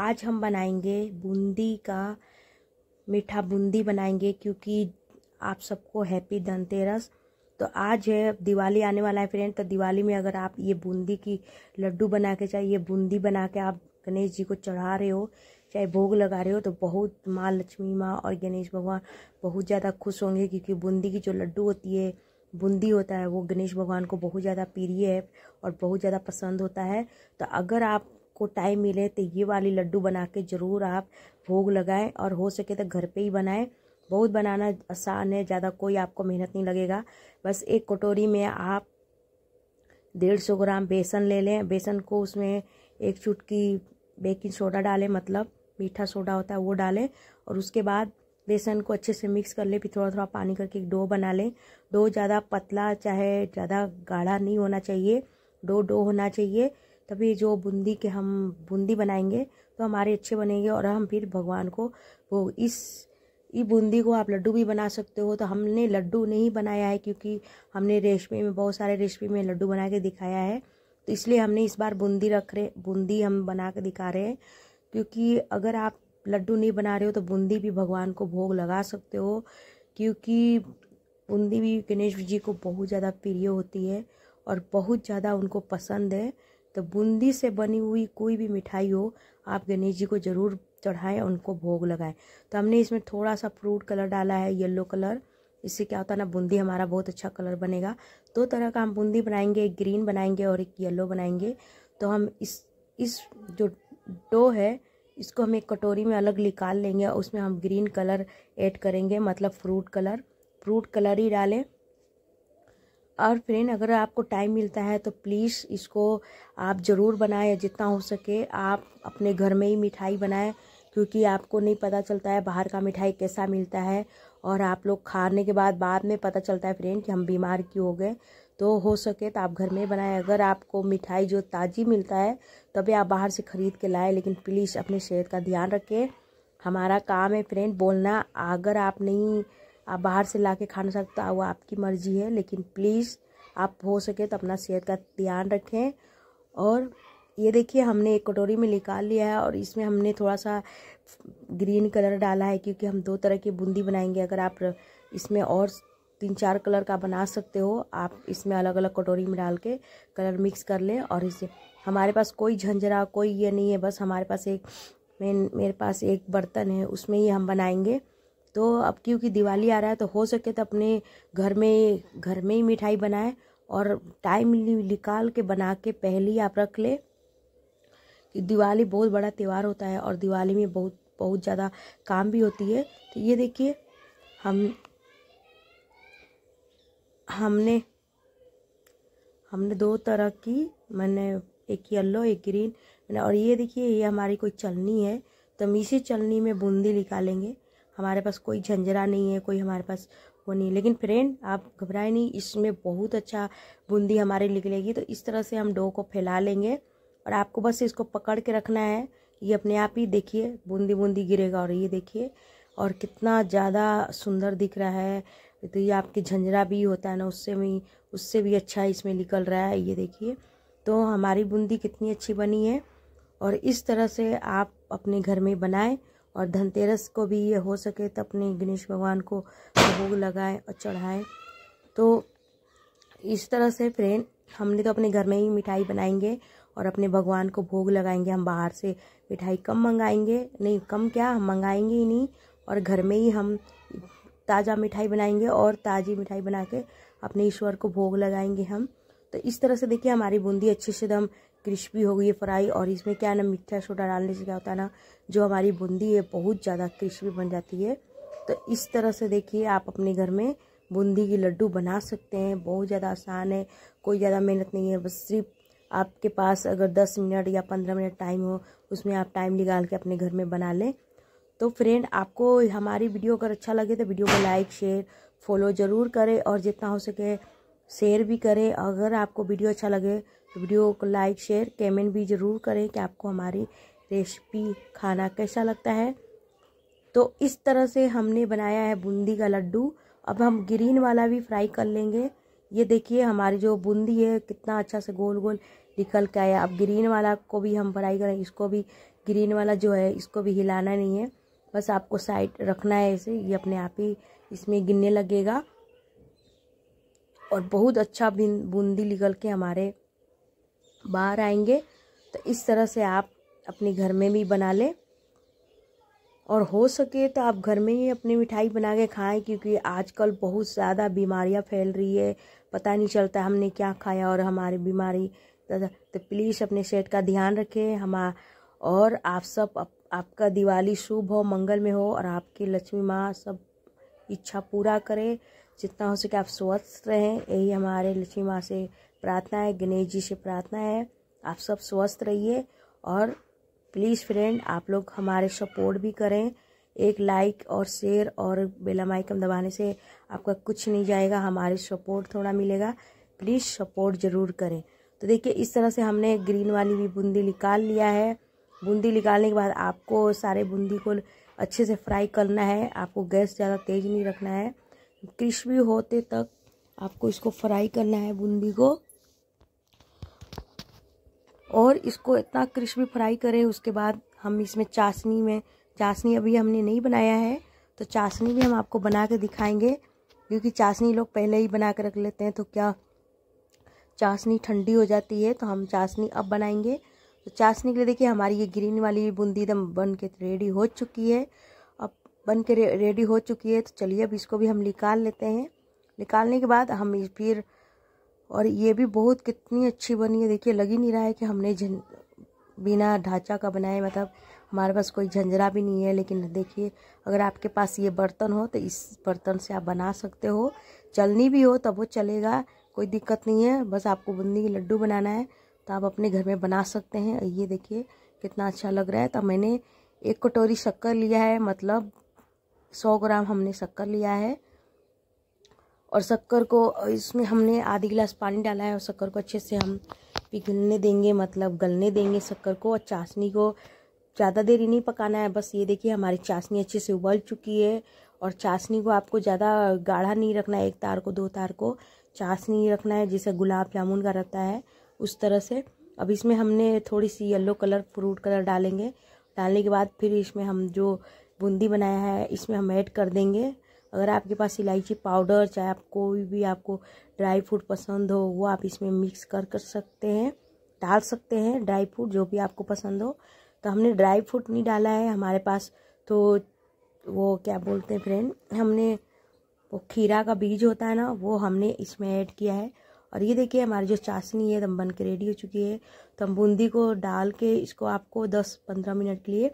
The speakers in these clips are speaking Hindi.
आज हम बनाएंगे बूंदी का मीठा बूंदी बनाएंगे क्योंकि आप सबको हैप्पी धनतेरस तो आज है दिवाली आने वाला है फ्रेंड तो दिवाली में अगर आप ये बूंदी की लड्डू बना के चाहे ये बूंदी बना के आप गणेश जी को चढ़ा रहे हो चाहे भोग लगा रहे हो तो बहुत माँ लक्ष्मी माँ और गणेश भगवान बहुत ज़्यादा खुश होंगे क्योंकि बूंदी की जो लड्डू होती है बूंदी होता है वो गणेश भगवान को बहुत ज़्यादा प्रिय है और बहुत ज़्यादा पसंद होता है तो अगर आप आपको टाइम मिले तो ये वाली लड्डू बना के ज़रूर आप भोग लगाएं और हो सके तो घर पे ही बनाएं बहुत बनाना आसान है ज़्यादा कोई आपको मेहनत नहीं लगेगा बस एक कटोरी में आप डेढ़ सौ ग्राम बेसन ले लें बेसन को उसमें एक चुटकी बेकिंग सोडा डालें मतलब मीठा सोडा होता है वो डालें और उसके बाद बेसन को अच्छे से मिक्स कर लें फिर थोड़ा थोड़ा पानी करके एक डो बना लें डो ज़्यादा पतला चाहे ज़्यादा गाढ़ा नहीं होना चाहिए डो डो होना चाहिए तभी जो बूंदी के हम बूंदी बनाएंगे तो हमारे अच्छे बनेंगे और हम फिर भगवान को वो इस ये बूंदी को आप लड्डू भी बना सकते हो तो हमने लड्डू नहीं बनाया है क्योंकि हमने रेशमी में बहुत सारे रेशमी में लड्डू बना के दिखाया है तो इसलिए हमने इस बार बूंदी रख रहे बूंदी हम बना के दिखा रहे हैं क्योंकि अगर आप लड्डू नहीं बना रहे हो तो बूंदी भी भगवान को भोग लगा सकते हो क्योंकि बूंदी भी गणेश जी को बहुत ज़्यादा प्रिय होती है और बहुत ज़्यादा उनको पसंद है तो बूंदी से बनी हुई कोई भी मिठाई हो आप गणेश जी को ज़रूर चढ़ाएं उनको भोग लगाएं तो हमने इसमें थोड़ा सा फ्रूट कलर डाला है येलो कलर इससे क्या होता है ना बूंदी हमारा बहुत अच्छा कलर बनेगा दो तरह का हम बूंदी बनाएंगे एक ग्रीन बनाएंगे और एक येलो बनाएंगे तो हम इस इस जो डो है इसको हम एक कटोरी में अलग निकाल लेंगे उसमें हम ग्रीन कलर ऐड करेंगे मतलब फ्रूट कलर फ्रूट कलर ही डालें और फ्रेंड अगर आपको टाइम मिलता है तो प्लीज़ इसको आप ज़रूर बनाएं जितना हो सके आप अपने घर में ही मिठाई बनाएं क्योंकि आपको नहीं पता चलता है बाहर का मिठाई कैसा मिलता है और आप लोग खाने के बाद बाद में पता चलता है फ्रेंड कि हम बीमार क्यों हो गए तो हो सके तो आप घर में बनाएं अगर आपको मिठाई जो ताज़ी मिलता है तभी आप बाहर से ख़रीद के लाएँ लेकिन प्लीज़ अपनी सेहत का ध्यान रखें हमारा काम है फ्रेंड बोलना अगर आप नहीं आप बाहर से ला के खाना सकते हो आपकी मर्ज़ी है लेकिन प्लीज़ आप हो सके तो अपना सेहत का ध्यान रखें और ये देखिए हमने एक कटोरी में निकाल लिया है और इसमें हमने थोड़ा सा ग्रीन कलर डाला है क्योंकि हम दो तरह की बूंदी बनाएंगे अगर आप इसमें और तीन चार कलर का बना सकते हो आप इसमें अलग अलग कटोरी में डाल के कलर मिक्स कर लें और इसे हमारे पास कोई झंझरा कोई ये नहीं है बस हमारे पास एक मेन मेरे पास एक बर्तन है उसमें ही हम बनाएंगे तो अब क्योंकि दिवाली आ रहा है तो हो सके तो अपने घर में घर में ही मिठाई बनाए और टाइम निकाल के बना के पहले ही आप रख लें कि दिवाली बहुत बड़ा त्यौहार होता है और दिवाली में बहुत बहुत ज़्यादा काम भी होती है तो ये देखिए हम हमने हमने दो तरह की मैंने एक येल्लो एक ग्रीन मैंने और ये देखिए ये हमारी कोई चलनी है तो हम इसी चलनी में बूंदी निकालेंगे हमारे पास कोई झंझरा नहीं है कोई हमारे पास वो नहीं लेकिन फ्रेंड आप घबराए नहीं इसमें बहुत अच्छा बूंदी हमारे निकलेगी तो इस तरह से हम डो को फैला लेंगे और आपको बस इसको पकड़ के रखना है ये अपने आप ही देखिए बूंदी बूंदी गिरेगा और ये देखिए और कितना ज़्यादा सुंदर दिख रहा है तो ये आपके झंझरा भी होता है ना उससे भी उससे भी अच्छा इसमें निकल रहा है ये देखिए तो हमारी बूंदी कितनी अच्छी बनी है और इस तरह से आप अपने घर में बनाएं और धनतेरस को भी ये हो सके तो अपने गणेश भगवान को भोग लगाएं और चढ़ाएं तो इस तरह से फ्रेंड हमने तो अपने घर में ही मिठाई बनाएंगे और अपने भगवान को भोग लगाएंगे हम बाहर से मिठाई कम मंगाएंगे नहीं कम क्या हम मंगाएंगे ही नहीं और घर में ही हम ताज़ा मिठाई बनाएंगे और ताज़ी मिठाई बना के अपने ईश्वर को भोग लगाएंगे हम तो इस तरह से देखिए हमारी बूंदी अच्छे से एकदम क्रिस्पी हो गई है फ्राई और इसमें क्या है ना मीठा सोडा डालने से क्या होता है ना जो हमारी बूंदी है बहुत ज़्यादा क्रिस्पी बन जाती है तो इस तरह से देखिए आप अपने घर में बूंदी के लड्डू बना सकते हैं बहुत ज़्यादा आसान है कोई ज़्यादा मेहनत नहीं है बस सिर्फ आपके पास अगर दस मिनट या पंद्रह मिनट टाइम हो उसमें आप टाइम निकाल के अपने घर में बना लें तो फ्रेंड आपको हमारी वीडियो अगर अच्छा लगे तो वीडियो को लाइक शेयर फॉलो ज़रूर करें और जितना हो सके शेयर भी करें अगर आपको वीडियो अच्छा लगे वीडियो को लाइक शेयर कमेंट भी ज़रूर करें कि आपको हमारी रेसिपी खाना कैसा लगता है तो इस तरह से हमने बनाया है बूंदी का लड्डू अब हम ग्रीन वाला भी फ्राई कर लेंगे ये देखिए हमारी जो बूंदी है कितना अच्छा से गोल गोल निकल के आया अब ग्रीन वाला को भी हम फ्राई करें इसको भी ग्रीन वाला जो है इसको भी हिलाना नहीं है बस आपको साइड रखना है ऐसे ये अपने आप ही इसमें गिरने लगेगा और बहुत अच्छा बूंदी निकल के हमारे बाहर आएंगे तो इस तरह से आप अपने घर में भी बना लें और हो सके तो आप घर में ही अपनी मिठाई बना के खाएं क्योंकि आजकल बहुत ज़्यादा बीमारियां फैल रही है पता नहीं चलता हमने क्या खाया और हमारी बीमारी तो प्लीज़ अपने सेहत का ध्यान रखें हम और आप सब आप, आपका दिवाली शुभ हो मंगल में हो और आपकी लक्ष्मी माँ सब इच्छा पूरा करे जितना हो सके आप स्वस्थ रहें यही हमारे लक्ष्मी माँ से प्रार्थना है गणेश जी से प्रार्थना है आप सब स्वस्थ रहिए और प्लीज़ फ्रेंड आप लोग हमारे सपोर्ट भी करें एक लाइक और शेयर और माइकम दबाने से आपका कुछ नहीं जाएगा हमारे सपोर्ट थोड़ा मिलेगा प्लीज़ सपोर्ट ज़रूर करें तो देखिए इस तरह से हमने ग्रीन वाली भी बूंदी निकाल लिया है बूंदी निकालने के बाद आपको सारे बूंदी को अच्छे से फ्राई करना है आपको गैस ज़्यादा तेज़ नहीं रखना है क्रिस्पी होते तक आपको इसको फ्राई करना है बूंदी को और इसको इतना क्रिस्पी फ्राई करें उसके बाद हम इसमें चाशनी में चाशनी अभी हमने नहीं बनाया है तो चाशनी भी हम आपको बना के दिखाएँगे क्योंकि चाशनी लोग पहले ही बना कर रख लेते हैं तो क्या चाशनी ठंडी हो जाती है तो हम चाशनी अब बनाएंगे तो चाशनी के लिए देखिए हमारी ये ग्रीन वाली बूंदी एकदम बन के रेडी हो चुकी है अब बन के रेडी हो चुकी है तो चलिए अब इसको भी हम निकाल लेते हैं निकालने के बाद हम फिर और ये भी बहुत कितनी अच्छी बनी है देखिए लग ही नहीं रहा है कि हमने झं बिना ढांचा का बनाए मतलब हमारे पास कोई झंझरा भी नहीं है लेकिन देखिए अगर आपके पास ये बर्तन हो तो इस बर्तन से आप बना सकते हो चलनी भी हो तब वो चलेगा कोई दिक्कत नहीं है बस आपको बूंदी के लड्डू बनाना है तो आप अपने घर में बना सकते हैं ये देखिए कितना अच्छा लग रहा है तो मैंने एक कटोरी शक्कर लिया है मतलब सौ ग्राम हमने शक्कर लिया है और शक्कर को इसमें हमने आधी गिलास पानी डाला है और शक्कर को अच्छे से हम पिघलने देंगे मतलब गलने देंगे शक्कर को और चाशनी को ज़्यादा देर ही नहीं पकाना है बस ये देखिए हमारी चाशनी अच्छे से उबल चुकी है और चाशनी को आपको ज़्यादा गाढ़ा नहीं रखना है एक तार को दो तार को चाशनी रखना है जैसे गुलाब जामुन का रहता है उस तरह से अब इसमें हमने थोड़ी सी येलो कलर फ्रूट कलर डालेंगे डालने के बाद फिर इसमें हम जो बूंदी बनाया है इसमें हम ऐड कर देंगे अगर आपके पास इलायची पाउडर चाहे आप कोई भी आपको ड्राई फ्रूट पसंद हो वो आप इसमें मिक्स कर कर सकते हैं डाल सकते हैं ड्राई फ्रूट जो भी आपको पसंद हो तो हमने ड्राई फ्रूट नहीं डाला है हमारे पास तो वो क्या बोलते हैं फ्रेंड हमने वो खीरा का बीज होता है ना वो हमने इसमें ऐड किया है और ये देखिए हमारी जो चाशनी है दम बन के रेडी हो चुकी है तो हम बूंदी को डाल के इसको आपको दस पंद्रह मिनट के लिए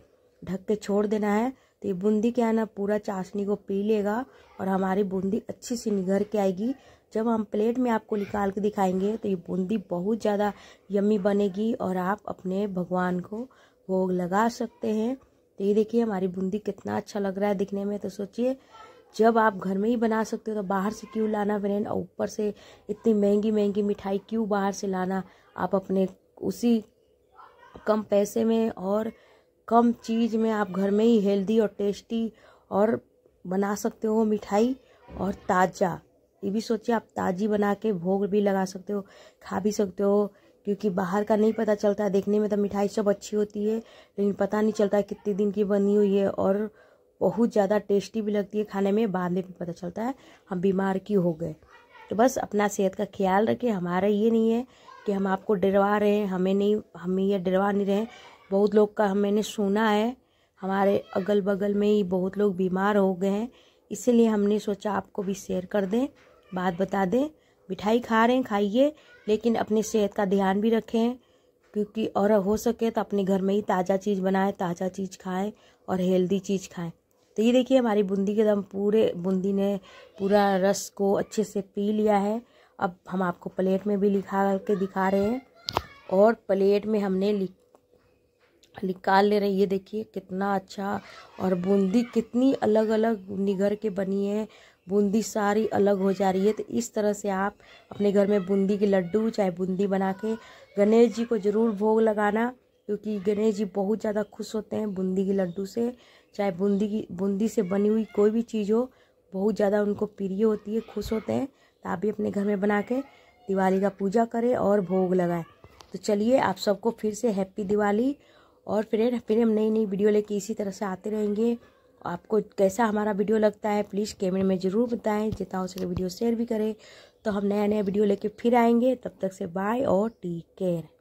ढक के छोड़ देना है तो ये बूंदी क्या है ना पूरा चाशनी को पी लेगा और हमारी बूंदी अच्छी सी निघर के आएगी जब हम प्लेट में आपको निकाल के दिखाएंगे तो ये बूंदी बहुत ज़्यादा यम्मी बनेगी और आप अपने भगवान को भोग लगा सकते हैं तो ये देखिए हमारी बूंदी कितना अच्छा लग रहा है दिखने में तो सोचिए जब आप घर में ही बना सकते हो तो बाहर से क्यों लाना फ्रेंड और ऊपर से इतनी महंगी महंगी मिठाई क्यों बाहर से लाना आप अपने उसी कम पैसे में और कम चीज़ में आप घर में ही हेल्दी और टेस्टी और बना सकते हो मिठाई और ताज़ा ये भी सोचिए आप ताज़ी बना के भोग भी लगा सकते हो खा भी सकते हो क्योंकि बाहर का नहीं पता चलता है देखने में तो मिठाई सब अच्छी होती है लेकिन पता नहीं चलता है कितने दिन की बनी हुई है और बहुत ज़्यादा टेस्टी भी लगती है खाने में बाद में भी पता चलता है हम बीमार क्यों हो गए तो बस अपना सेहत का ख्याल रखें हमारा ये नहीं है कि हम आपको डरवा रहे हैं हमें नहीं हम ये डरवा नहीं रहे हैं बहुत लोग का मैंने सुना है हमारे अगल बगल में ही बहुत लोग बीमार हो गए हैं इसीलिए हमने सोचा आपको भी शेयर कर दें बात बता दें मिठाई खा रहे हैं खाइए लेकिन अपने सेहत का ध्यान भी रखें क्योंकि और हो सके तो अपने घर में ही ताज़ा चीज़ बनाएं ताज़ा चीज़ खाएं और हेल्दी चीज़ खाएं तो ये देखिए हमारी बूंदी के दम पूरे बूंदी ने पूरा रस को अच्छे से पी लिया है अब हम आपको प्लेट में भी लिखा के दिखा रहे हैं और प्लेट में हमने लिख निकाल ले हैं ये देखिए कितना अच्छा और बूंदी कितनी अलग अलग निगर के बनी है बूंदी सारी अलग हो जा रही है तो इस तरह से आप अपने घर में बूंदी के लड्डू चाहे बूंदी बना के गणेश जी को ज़रूर भोग लगाना क्योंकि गणेश जी बहुत ज़्यादा खुश होते हैं बूंदी के लड्डू से चाहे बूंदी की बूंदी से बनी हुई कोई भी चीज़ हो बहुत ज़्यादा उनको प्रिय होती है खुश होते हैं तो आप भी अपने घर में बना के दिवाली का पूजा करें और भोग लगाएं तो चलिए आप सबको फिर से हैप्पी दिवाली और फिर फिर हम नई नई वीडियो लेके इसी तरह से आते रहेंगे आपको कैसा हमारा वीडियो लगता है प्लीज़ कैमरे में ज़रूर बताएं जितना हो सके वीडियो शेयर भी करें तो हम नया नया वीडियो लेके फिर आएंगे तब तक से बाय और टेक केयर